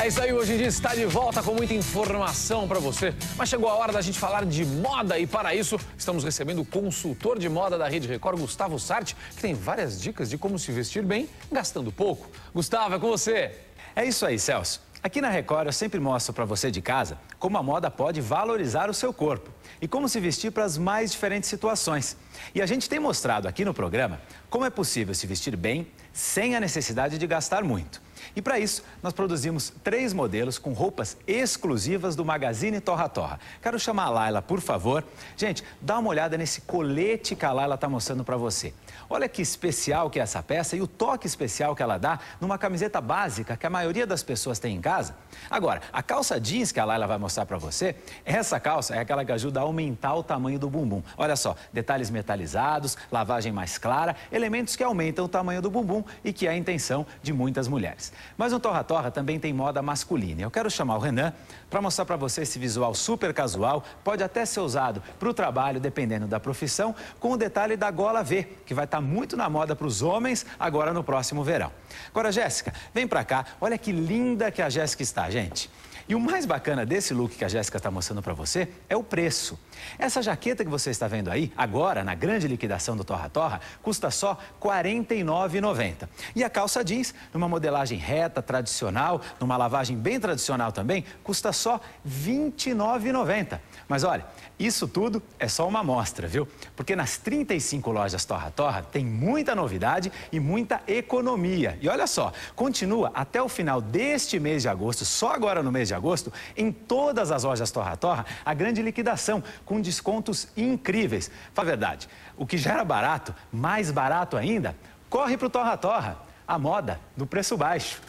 É isso aí, hoje em dia está de volta com muita informação para você. Mas chegou a hora da gente falar de moda e para isso estamos recebendo o consultor de moda da Rede Record, Gustavo Sarti, que tem várias dicas de como se vestir bem gastando pouco. Gustavo, é com você. É isso aí, Celso. Aqui na Record eu sempre mostro para você de casa como a moda pode valorizar o seu corpo e como se vestir para as mais diferentes situações. E a gente tem mostrado aqui no programa como é possível se vestir bem sem a necessidade de gastar muito. E para isso, nós produzimos três modelos com roupas exclusivas do Magazine Torra Torra. Quero chamar a Laila, por favor. Gente, dá uma olhada nesse colete que a Laila está mostrando para você. Olha que especial que é essa peça e o toque especial que ela dá numa camiseta básica que a maioria das pessoas tem em casa. Agora, a calça jeans que a Laila vai mostrar para você, essa calça é aquela que ajuda a aumentar o tamanho do bumbum. Olha só, detalhes metalizados, lavagem mais clara, elementos que aumentam o tamanho do bumbum e que é a intenção de muitas mulheres. Mas no Torra Torra também tem moda masculina. Eu quero chamar o Renan para mostrar para você esse visual super casual, pode até ser usado para o trabalho, dependendo da profissão, com o detalhe da gola V, que vai estar tá muito na moda para os homens agora no próximo verão. Agora, Jéssica, vem para cá. Olha que linda que a Jéssica está, gente. E o mais bacana desse look que a Jéssica está mostrando para você é o preço. Essa jaqueta que você está vendo aí, agora na grande liquidação do Torra Torra, custa só R$ 49,90. E a calça jeans, numa modelagem reta, tradicional, numa lavagem bem tradicional também, custa só R$ 29,90. Mas olha, isso tudo é só uma amostra, viu? Porque nas 35 lojas Torra Torra tem muita novidade e muita economia. E olha só, continua até o final deste mês de agosto, só agora no mês de agosto, agosto, em todas as lojas Torra Torra, a grande liquidação, com descontos incríveis. Fala a verdade, o que já era barato, mais barato ainda, corre para o Torra Torra, a moda do preço baixo.